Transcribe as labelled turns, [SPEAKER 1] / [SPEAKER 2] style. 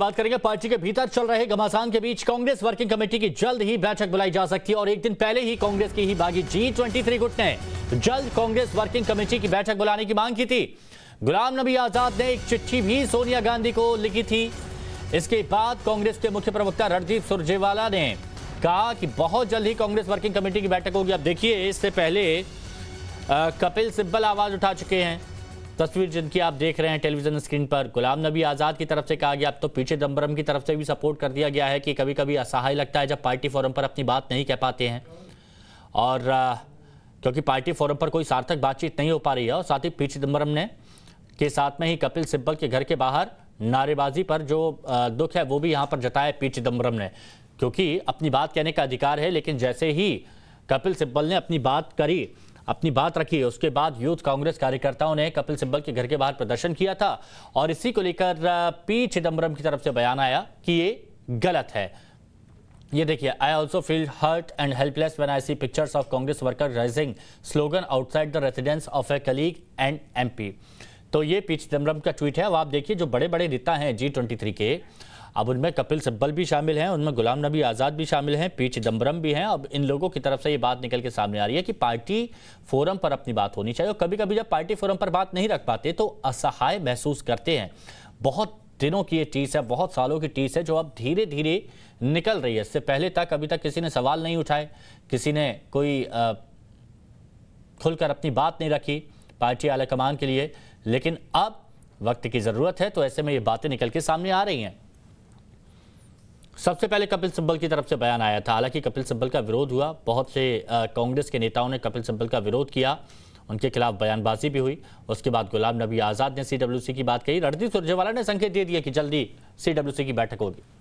[SPEAKER 1] बात करेंगे पार्टी के भीतर चल रहे घमासान के बीच कांग्रेस वर्किंग कमेटी की जल्द ही बैठक बुलाई जा सकती है और एक दिन पहले ही कांग्रेस की ही बागी जी ट्वेंटी थ्री गुट ने जल्द कांग्रेस वर्किंग कमेटी की बैठक बुलाने की मांग की थी गुलाम नबी आजाद ने एक चिट्ठी भी सोनिया गांधी को लिखी थी इसके बाद कांग्रेस के मुख्य प्रवक्ता रणदीप सुरजेवाला ने कहा कि बहुत जल्द ही कांग्रेस वर्किंग कमेटी की बैठक होगी अब देखिए इससे पहले कपिल सिब्बल आवाज उठा चुके हैं तस्वीर जिनकी आप देख रहे हैं टेलीविजन स्क्रीन पर गुलाम नबी आज़ाद की तरफ से कहा गया अब तो पीछे दम्बरम की तरफ से भी सपोर्ट कर दिया गया है कि कभी कभी असहाय लगता है जब पार्टी फोरम पर अपनी बात नहीं कह पाते हैं और क्योंकि पार्टी फोरम पर कोई सार्थक बातचीत नहीं हो पा रही है और साथ ही पी चिदम्बरम ने के साथ में ही कपिल सिब्बल के घर के बाहर नारेबाजी पर जो दुख है वो भी यहाँ पर जताया पी चिदम्बरम ने क्योंकि अपनी बात कहने का अधिकार है लेकिन जैसे ही कपिल सिब्बल ने अपनी बात करी अपनी बात रखी उसके बाद यूथ कांग्रेस कार्यकर्ताओं ने कपिल सिब्बल के घर के बाहर प्रदर्शन किया था और इसी को लेकर पी चिदम्बरम की तरफ से बयान आया कि ये गलत है ये देखिए I also feel hurt and helpless when I see pictures of Congress worker raising slogan outside the residence of a colleague and MP तो ये पी चिदम्बरम का ट्वीट है अब आप देखिए जो बड़े बड़े नेता हैं जी ट्वेंटी थ्री के अब उनमें कपिल सिब्बल भी शामिल हैं उनमें गुलाम नबी आज़ाद भी शामिल हैं पी चिदम्बरम भी हैं अब इन लोगों की तरफ से ये बात निकल के सामने आ रही है कि पार्टी फोरम पर अपनी बात होनी चाहिए और कभी कभी जब पार्टी फोरम पर बात नहीं रख पाते तो असहाय महसूस करते हैं बहुत दिनों की ये टीस है बहुत सालों की टीस है जो अब धीरे धीरे निकल रही है इससे पहले तक अभी तक किसी ने सवाल नहीं उठाए किसी ने कोई खुलकर अपनी बात नहीं रखी पार्टी आला कमान के लिए लेकिन अब वक्त की ज़रूरत है तो ऐसे में ये बातें निकल के सामने आ रही हैं सबसे पहले कपिल सिब्बल की तरफ से बयान आया था हालांकि कपिल सिब्बल का विरोध हुआ बहुत से कांग्रेस के नेताओं ने कपिल सिब्बल का विरोध किया उनके खिलाफ बयानबाजी भी हुई उसके बाद गुलाम नबी आज़ाद ने सीडब्ल्यूसी की बात कही रणदीप सुरजेवाला ने संकेत दे दिया कि जल्दी सीडब्ल्यूसी की बैठक होगी